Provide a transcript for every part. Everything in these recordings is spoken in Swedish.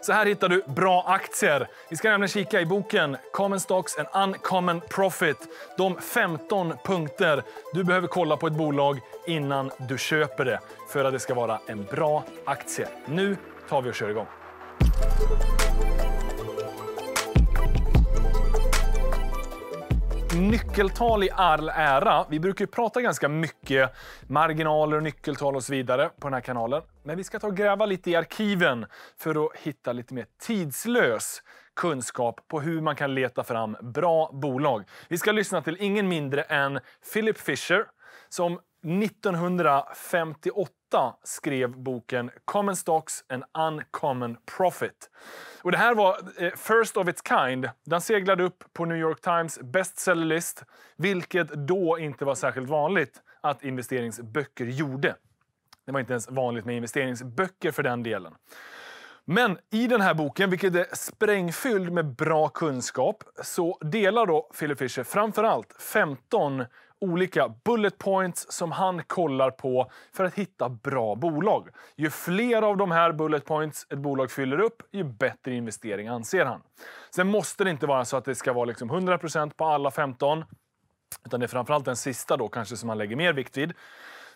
Så här hittar du bra aktier. Vi ska nämligen kika i boken Common Stocks and Uncommon Profit. De 15 punkter du behöver kolla på ett bolag innan du köper det för att det ska vara en bra aktie. Nu tar vi och kör igång. nyckeltal i all ära. Vi brukar ju prata ganska mycket marginaler, och nyckeltal och så vidare på den här kanalen. Men vi ska ta och gräva lite i arkiven för att hitta lite mer tidslös kunskap på hur man kan leta fram bra bolag. Vi ska lyssna till ingen mindre än Philip Fisher som 1958 skrev boken Common Stocks and Uncommon Profit. Och det här var eh, first of its kind. Den seglade upp på New York Times bestsellerlist, vilket då inte var särskilt vanligt att investeringsböcker gjorde. Det var inte ens vanligt med investeringsböcker för den delen. Men i den här boken, vilket är sprängfylld med bra kunskap, så delar då Philip Fisher framförallt 15 olika bullet points som han kollar på för att hitta bra bolag. Ju fler av de här bullet points ett bolag fyller upp, ju bättre investering anser han. Sen måste det inte vara så att det ska vara liksom 100 på alla 15, utan det är framförallt den sista då kanske som han lägger mer vikt vid.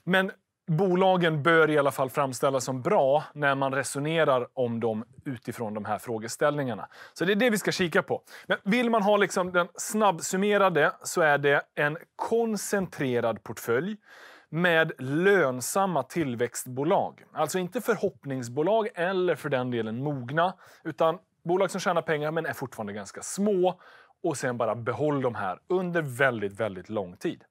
Men bolagen bör i alla fall framställas som bra när man resonerar om dem utifrån de här frågeställningarna. Så det är det vi ska kika på. Men vill man ha liksom den snabbsummerade så är det en koncentrerad portfölj med lönsamma tillväxtbolag. Alltså inte förhoppningsbolag eller för den delen mogna, utan bolag som tjänar pengar men är fortfarande ganska små och sen bara behåll de här under väldigt, väldigt lång tid.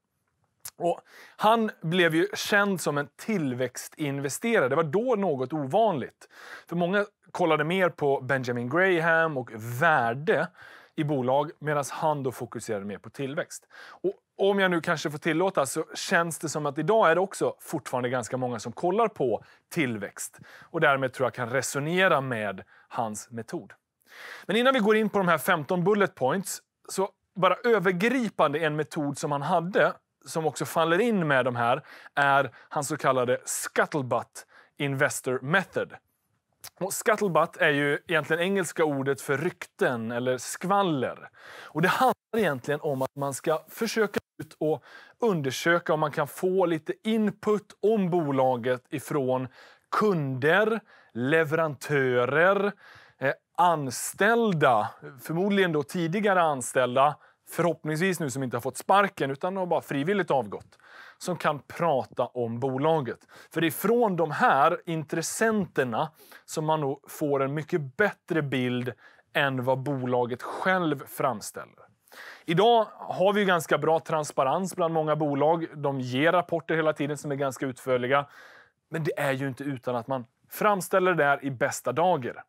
Och han blev ju känd som en tillväxtinvesterare. Det var då något ovanligt. För Många kollade mer på Benjamin Graham och värde i bolag medan han då fokuserade mer på tillväxt. Och om jag nu kanske får tillåta så känns det som att idag är det också fortfarande ganska många som kollar på tillväxt och därmed tror jag kan resonera med hans metod. Men innan vi går in på de här 15 bullet points så bara övergripande en metod som han hade som också faller in med de här är hans så kallade scuttlebutt investor method. Och scuttlebutt är ju egentligen engelska ordet för rykten eller skvaller. Och det handlar egentligen om att man ska försöka ut och undersöka om man kan få lite input om bolaget ifrån kunder, leverantörer, eh, anställda, förmodligen då tidigare anställda förhoppningsvis nu som inte har fått sparken utan har bara frivilligt avgått, som kan prata om bolaget. För det är från de här intressenterna som man nog får en mycket bättre bild än vad bolaget själv framställer. Idag har vi ganska bra transparens bland många bolag. De ger rapporter hela tiden som är ganska utförliga. Men det är ju inte utan att man framställer det där i bästa dager.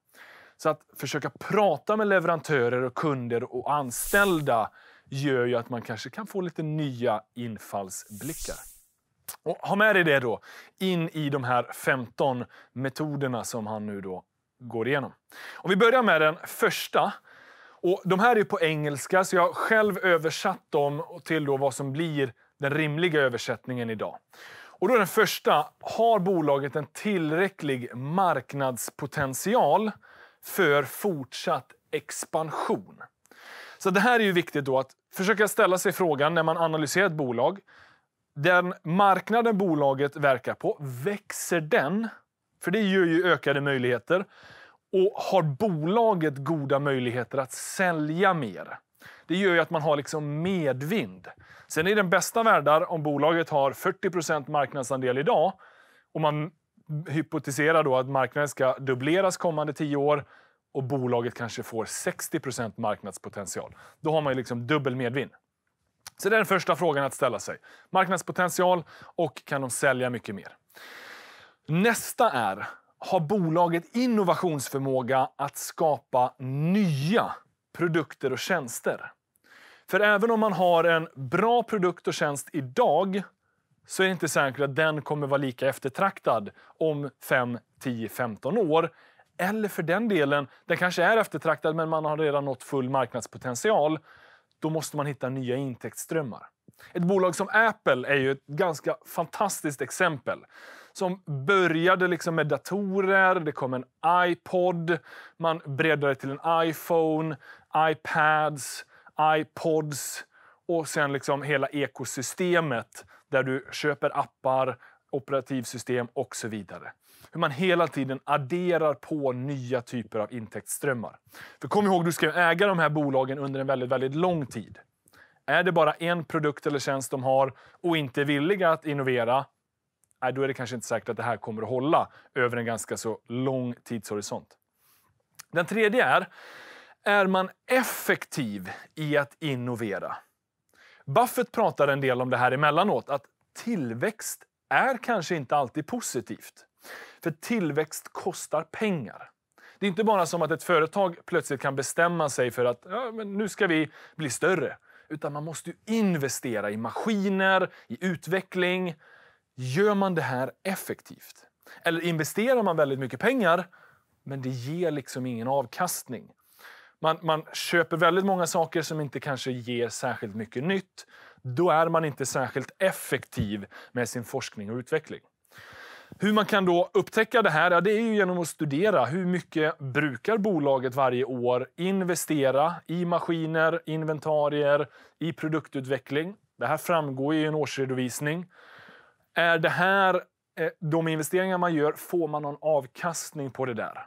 Så att försöka prata med leverantörer och kunder och anställda gör ju att man kanske kan få lite nya infallsblickar. Och ha med dig det då in i de här 15 metoderna som han nu då går igenom. Om vi börjar med den första. Och de här är på engelska, så jag har själv översatt dem till då vad som blir den rimliga översättningen idag. Och då den första, har bolaget en tillräcklig marknadspotential för fortsatt expansion? Så det här är ju viktigt då att försöka ställa sig frågan när man analyserar ett bolag. Den marknaden bolaget verkar på, växer den? För det ger ju ökade möjligheter. Och har bolaget goda möjligheter att sälja mer? Det gör ju att man har liksom medvind. Sen är den bästa världar, om bolaget har 40 marknadsandel idag och man hypotiserar då att marknaden ska dubbleras kommande tio år och bolaget kanske får 60 marknadspotential. Då har man ju liksom dubbel medvind. Så det är den första frågan att ställa sig. Marknadspotential och kan de sälja mycket mer? Nästa är, har bolaget innovationsförmåga att skapa nya produkter och tjänster? För även om man har en bra produkt och tjänst idag så är det inte säkert att den kommer vara lika eftertraktad om 5, 10, 15 år eller för den delen, den kanske är eftertraktad men man har redan nått full marknadspotential, då måste man hitta nya intäktsströmmar. Ett bolag som Apple är ju ett ganska fantastiskt exempel. Som började liksom med datorer, det kom en iPod, man breddade till en iPhone, iPads, iPods och sen liksom hela ekosystemet där du köper appar, operativsystem och så vidare hur man hela tiden adderar på nya typer av intäktsströmmar. För kom ihåg, du ska äga de här bolagen under en väldigt, väldigt lång tid. Är det bara en produkt eller tjänst de har och inte är villiga att innovera, då är det kanske inte säkert att det här kommer att hålla över en ganska så lång tidshorisont. Den tredje är, är man effektiv i att innovera? Buffett pratar en del om det här emellanåt, att tillväxt är kanske inte alltid positivt. För tillväxt kostar pengar. Det är inte bara som att ett företag plötsligt kan bestämma sig för att ja, men nu ska vi bli större. Utan man måste investera i maskiner, i utveckling. Gör man det här effektivt? Eller investerar man väldigt mycket pengar, men det ger liksom ingen avkastning? Man, man köper väldigt många saker som inte kanske ger särskilt mycket nytt. Då är man inte särskilt effektiv med sin forskning och utveckling. Hur man kan då upptäcka det här? Ja, det är ju genom att studera. Hur mycket brukar bolaget varje år investera i maskiner, inventarier, i produktutveckling? Det här framgår i en årsredovisning. Är det här eh, de investeringar man gör, får man någon avkastning på det där?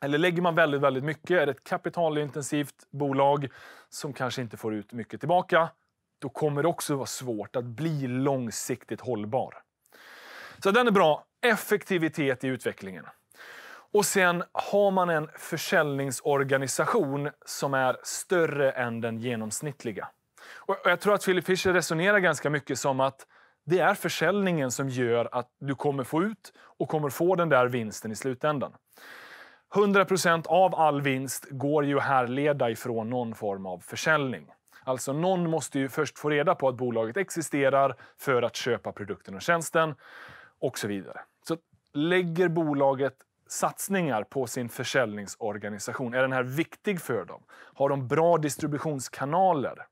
Eller lägger man väldigt, väldigt mycket? Är det ett kapitalintensivt bolag som kanske inte får ut mycket tillbaka? Då kommer det också vara svårt att bli långsiktigt hållbar. Så den är bra effektivitet i utvecklingen. Och sen har man en försäljningsorganisation som är större än den genomsnittliga. Och jag tror att Philip Fisher resonerar ganska mycket som att det är försäljningen som gör att du kommer få ut och kommer få den där vinsten i slutändan. 100 av all vinst går ju härleda ifrån någon form av försäljning. Alltså någon måste ju först få reda på att bolaget existerar för att köpa produkten och tjänsten och så vidare. Så lägger bolaget satsningar på sin försäljningsorganisation? Är den här viktig för dem? Har de bra distributionskanaler?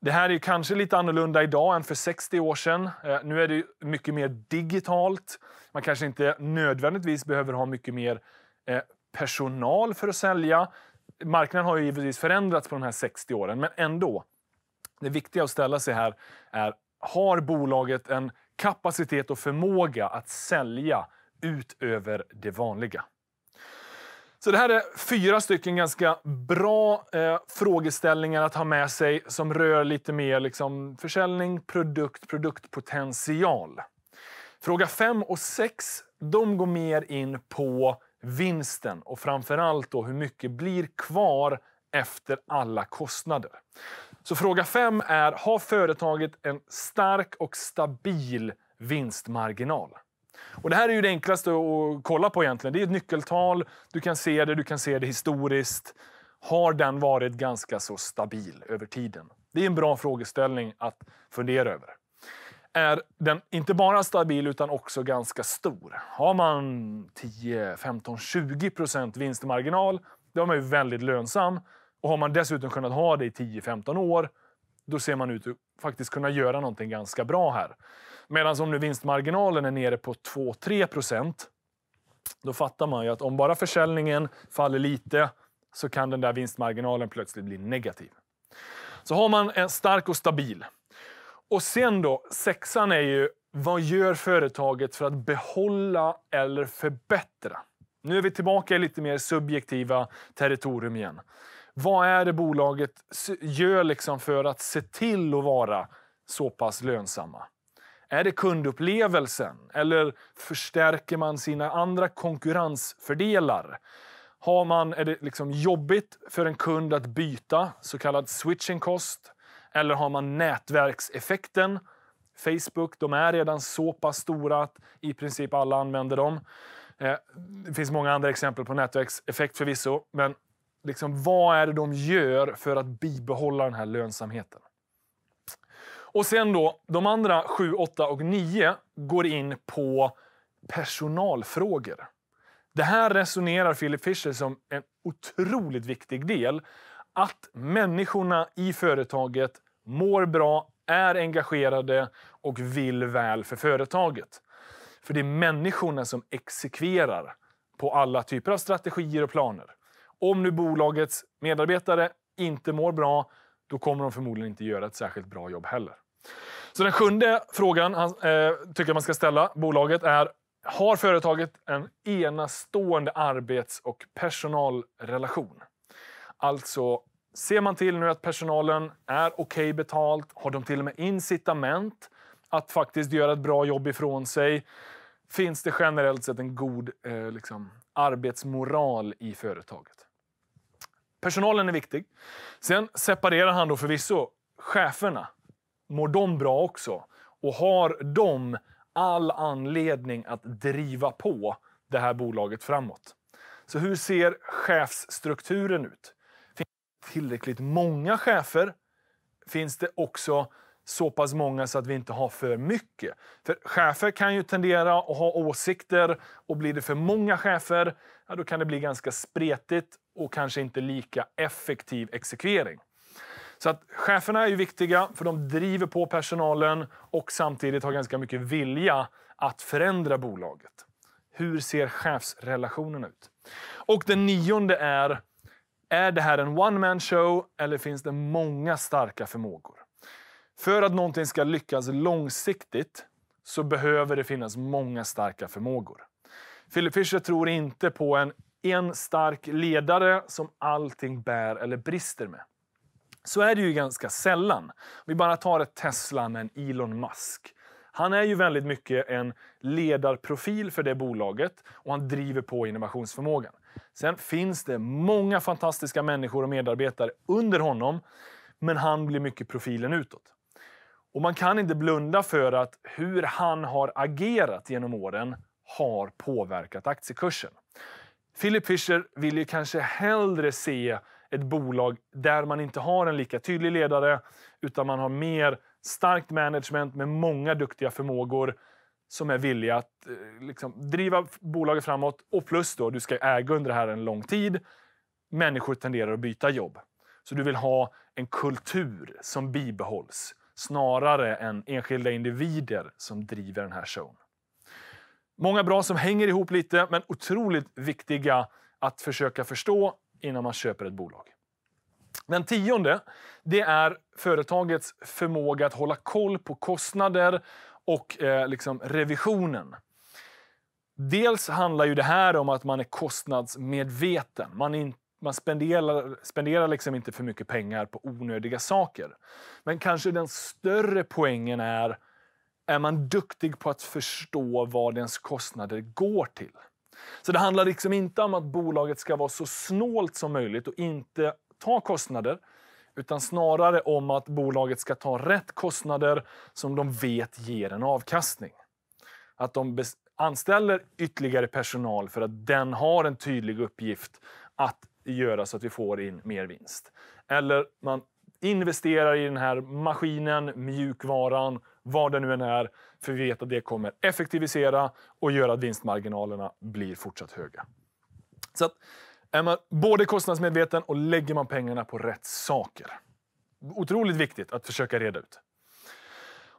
Det här är kanske lite annorlunda idag än för 60 år sedan. Eh, nu är det mycket mer digitalt. Man kanske inte nödvändigtvis behöver ha mycket mer eh, personal för att sälja. Marknaden har ju givetvis förändrats på de här 60 åren, men ändå. Det viktiga att ställa sig här är, har bolaget en kapacitet och förmåga att sälja utöver det vanliga. Så det här är fyra stycken ganska bra eh, frågeställningar att ha med sig som rör lite mer liksom, försäljning, produkt, produktpotential. Fråga 5 och 6 går mer in på vinsten och framförallt då hur mycket blir kvar efter alla kostnader. Så fråga fem är, har företaget en stark och stabil vinstmarginal? Och det här är ju det enklaste att kolla på egentligen. Det är ett nyckeltal, du kan se det, du kan se det historiskt. Har den varit ganska så stabil över tiden? Det är en bra frågeställning att fundera över. Är den inte bara stabil utan också ganska stor? Har man 10, 15, 20 procent vinstmarginal, då är man ju väldigt lönsam. Och har man dessutom kunnat ha det i 10-15 år, då ser man ut att faktiskt kunna göra någonting ganska bra här. Medan om nu vinstmarginalen är nere på 2-3 procent, då fattar man ju att om bara försäljningen faller lite så kan den där vinstmarginalen plötsligt bli negativ. Så har man en stark och stabil. Och sen då, sexan är ju vad gör företaget för att behålla eller förbättra? Nu är vi tillbaka i lite mer subjektiva territorium igen. Vad är det bolaget gör liksom för att se till att vara så pass lönsamma? Är det kundupplevelsen eller förstärker man sina andra konkurrensfördelar? Har man, är det liksom jobbigt för en kund att byta, så kallad switching cost? Eller har man nätverkseffekten? Facebook, de är redan så pass stora att i princip alla använder dem. Eh, det finns många andra exempel på nätverkseffekt förvisso, men liksom, vad är det de gör för att bibehålla den här lönsamheten? Och sen då, de andra 7, 8 och 9 går in på personalfrågor. Det här resonerar Philip Fisher som en otroligt viktig del. Att människorna i företaget mår bra, är engagerade och vill väl för företaget. För det är människorna som exekverar på alla typer av strategier och planer. Om nu bolagets medarbetare inte mår bra, då kommer de förmodligen inte göra ett särskilt bra jobb heller. Så den sjunde frågan han eh, tycker man ska ställa bolaget är har företaget en enastående arbets och personalrelation? Alltså, ser man till nu att personalen är okej okay betalt? Har de till och med incitament att faktiskt göra ett bra jobb ifrån sig? Finns det generellt sett en god eh, liksom, arbetsmoral i företaget? Personalen är viktig. Sen separerar han då förvisso cheferna. Mår de bra också? Och har de all anledning att driva på det här bolaget framåt? Så hur ser chefsstrukturen ut? Finns det tillräckligt många chefer? Finns det också så pass många så att vi inte har för mycket. För Chefer kan ju tendera att ha åsikter och blir det för många chefer, ja, då kan det bli ganska spretigt och kanske inte lika effektiv exekvering. Så att cheferna är ju viktiga, för de driver på personalen och samtidigt har ganska mycket vilja att förändra bolaget. Hur ser chefsrelationen ut? Och den nionde är, är det här en one man show eller finns det många starka förmågor? För att någonting ska lyckas långsiktigt så behöver det finnas många starka förmågor. Philip Fisher tror inte på en en stark ledare som allting bär eller brister med. Så är det ju ganska sällan. Vi bara tar ett Tesla med en Elon Musk. Han är ju väldigt mycket en ledarprofil för det bolaget och han driver på innovationsförmågan. Sen finns det många fantastiska människor och medarbetare under honom, men han blir mycket profilen utåt. Och man kan inte blunda för att hur han har agerat genom åren har påverkat aktiekursen. Philip Fischer vill ju kanske hellre se ett bolag där man inte har en lika tydlig ledare utan man har mer starkt management med många duktiga förmågor som är villiga att eh, liksom, driva bolaget framåt. Och plus då, du ska äga under det här en lång tid. Människor tenderar att byta jobb. Så du vill ha en kultur som bibehålls snarare än enskilda individer som driver den här showen. Många bra som hänger ihop lite, men otroligt viktiga att försöka förstå innan man köper ett bolag. Den tionde det är företagets förmåga att hålla koll på kostnader och eh, liksom revisionen. Dels handlar ju det här om att man är kostnadsmedveten. Man, in, man spenderar, spenderar liksom inte för mycket pengar på onödiga saker. Men kanske den större poängen är är man duktig på att förstå vad ens kostnader går till. Så det handlar liksom inte om att bolaget ska vara så snålt som möjligt och inte ta kostnader, utan snarare om att bolaget ska ta rätt kostnader som de vet ger en avkastning. Att de anställer ytterligare personal för att den har en tydlig uppgift att göra så att vi får in mer vinst. Eller man investerar i den här maskinen, mjukvaran, vad det nu än är. För vi vet att det kommer effektivisera och göra att vinstmarginalerna blir fortsatt höga. Så att är man både kostnadsmedveten och lägger man pengarna på rätt saker. Otroligt viktigt att försöka reda ut.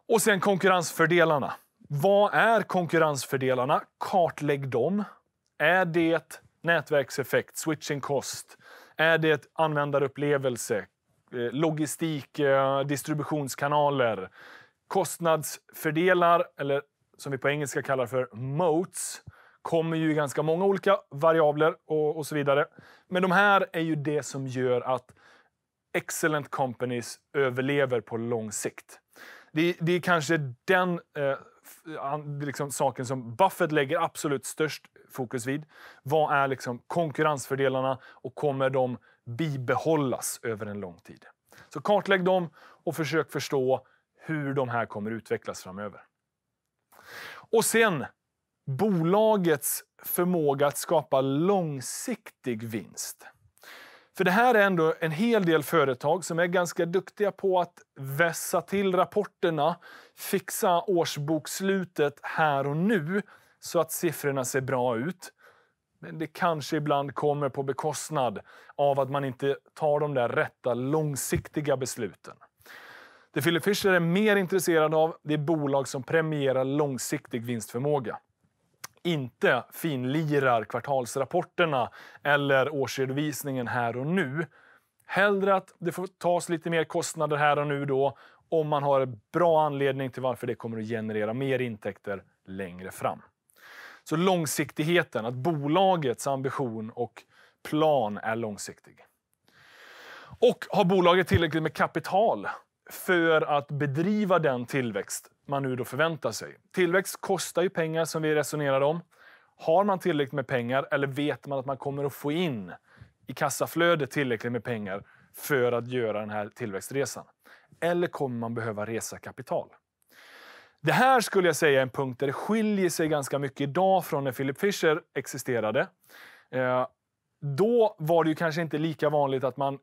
Och sen konkurrensfördelarna. Vad är konkurrensfördelarna? Kartlägg dem. Är det nätverkseffekt, switching cost? Är det användarupplevelse, eh, logistik, eh, distributionskanaler, Kostnadsfördelar, eller som vi på engelska kallar för moats, kommer ju i ganska många olika variabler och, och, så vidare. Men de här är ju det som gör att excellent companies överlever på lång sikt. Det, det är kanske den eh, liksom saken som Buffett lägger absolut störst fokus vid. Vad är liksom konkurrensfördelarna och kommer de bibehållas över en lång tid? Så kartlägg dem och försök förstå hur de här kommer utvecklas framöver. Och sen bolagets förmåga att skapa långsiktig vinst. För det här är ändå en hel del företag som är ganska duktiga på att vässa till rapporterna, fixa årsbokslutet här och nu så att siffrorna ser bra ut. Men det kanske ibland kommer på bekostnad av att man inte tar de där rätta långsiktiga besluten. Det Philip Fisher är mer intresserad av det är bolag som premierar långsiktig vinstförmåga inte finlirar kvartalsrapporterna eller årsredovisningen här och nu. Hellre att det får tas lite mer kostnader här och nu då om man har en bra anledning till varför det kommer att generera mer intäkter längre fram. Så långsiktigheten, att bolagets ambition och plan är långsiktig. Och har bolaget tillräckligt med kapital för att bedriva den tillväxt man nu då förväntar sig. Tillväxt kostar ju pengar som vi resonerade om. Har man tillräckligt med pengar eller vet man att man kommer att få in i kassaflödet tillräckligt med pengar för att göra den här tillväxtresan? Eller kommer man behöva resa kapital? Det här skulle jag säga är en punkt där det skiljer sig ganska mycket idag från när Philip Fisher existerade. Eh, då var det ju kanske inte lika vanligt att man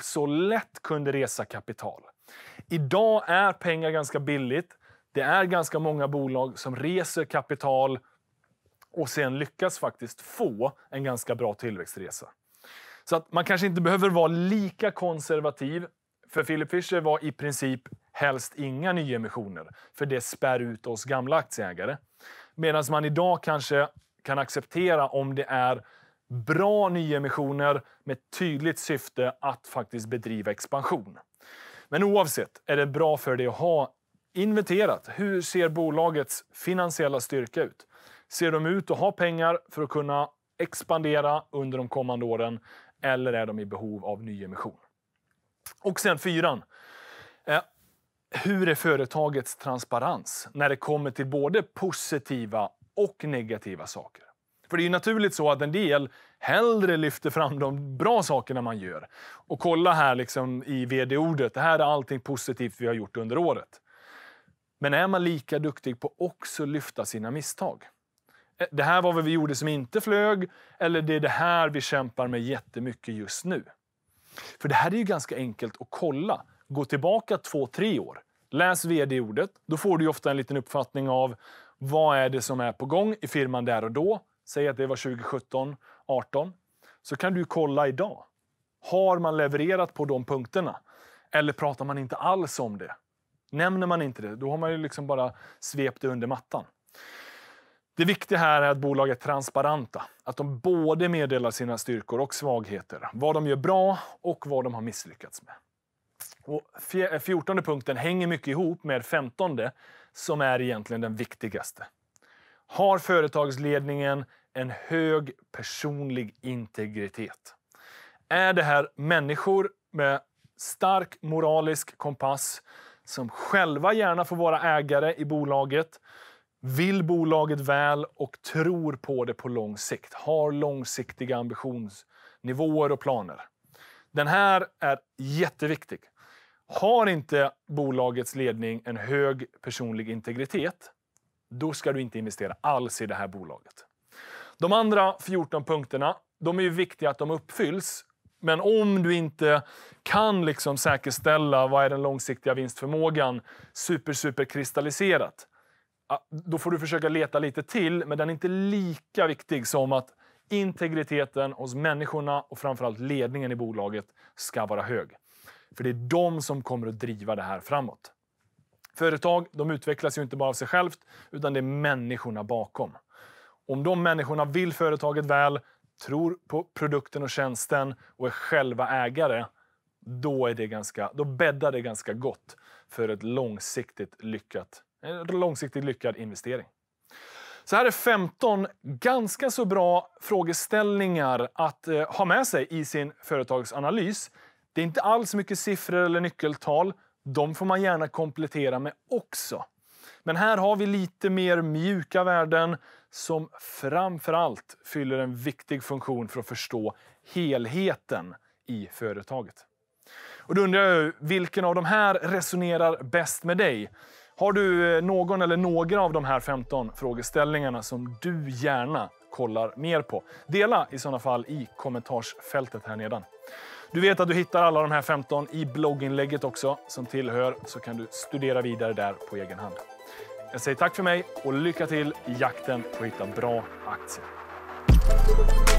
så lätt kunde resa kapital. Idag är pengar ganska billigt. Det är ganska många bolag som reser kapital och sen lyckas faktiskt få en ganska bra tillväxtresa. Så att man kanske inte behöver vara lika konservativ. För Philip Fisher var i princip helst inga nyemissioner, för det spär ut oss gamla aktieägare. Medan man idag kanske kan acceptera om det är bra nyemissioner med tydligt syfte att faktiskt bedriva expansion. Men oavsett är det bra för dig att ha inventerat. Hur ser bolagets finansiella styrka ut? Ser de ut att ha pengar för att kunna expandera under de kommande åren eller är de i behov av nyemission? Och sen fyran. Eh, hur är företagets transparens när det kommer till både positiva och negativa saker? För det är naturligt så att en del hellre lyfter fram de bra sakerna man gör. Och kolla här liksom i vd-ordet, det här är allting positivt vi har gjort under året. Men är man lika duktig på också lyfta sina misstag? Eh, det här var vad vi gjorde som inte flög, eller det är det här vi kämpar med jättemycket just nu. För det här är ju ganska enkelt att kolla. Gå tillbaka två, tre år. Läs vd-ordet. Då får du ofta en liten uppfattning av vad är det som är på gång i firman där och då. Säg att det var 2017 18, så kan du kolla idag. Har man levererat på de punkterna? Eller pratar man inte alls om det? Nämner man inte det, då har man ju liksom bara svept det under mattan. Det viktiga här är att bolag är transparenta. Att de både meddelar sina styrkor och svagheter. Vad de gör bra och vad de har misslyckats med. Och eh, fjortonde punkten hänger mycket ihop med femtonde som är egentligen den viktigaste har företagsledningen en hög personlig integritet? Är det här människor med stark moralisk kompass som själva gärna får vara ägare i bolaget, vill bolaget väl och tror på det på lång sikt. Har långsiktiga ambitionsnivåer och planer. Den här är jätteviktig. Har inte bolagets ledning en hög personlig integritet då ska du inte investera alls i det här bolaget. De andra 14 punkterna, de är ju viktiga att de uppfylls. Men om du inte kan liksom säkerställa vad är den långsiktiga vinstförmågan super, super kristalliserat, då får du försöka leta lite till. Men den är inte lika viktig som att integriteten hos människorna och framförallt ledningen i bolaget ska vara hög. För det är de som kommer att driva det här framåt. Företag de utvecklas ju inte bara av sig självt, utan det är människorna bakom. Om de människorna vill företaget väl, tror på produkten och tjänsten och är själva ägare, då, är det ganska, då bäddar det ganska gott för ett långsiktigt lyckat, en långsiktigt lyckad investering. Så här är 15 ganska så bra frågeställningar att eh, ha med sig i sin företagsanalys. Det är inte alls mycket siffror eller nyckeltal, de får man gärna komplettera med också. Men här har vi lite mer mjuka värden som framför allt fyller en viktig funktion för att förstå helheten i företaget. Och då undrar jag vilken av de här resonerar bäst med dig? Har du eh, någon eller några av de här 15 frågeställningarna som du gärna kollar mer på? Dela i sådana fall i kommentarsfältet här nedan. Du vet att du hittar alla de här 15 i blogginlägget också som tillhör så kan du studera vidare där på egen hand. Jag säger tack för mig och lycka till i jakten på att hitta bra aktier.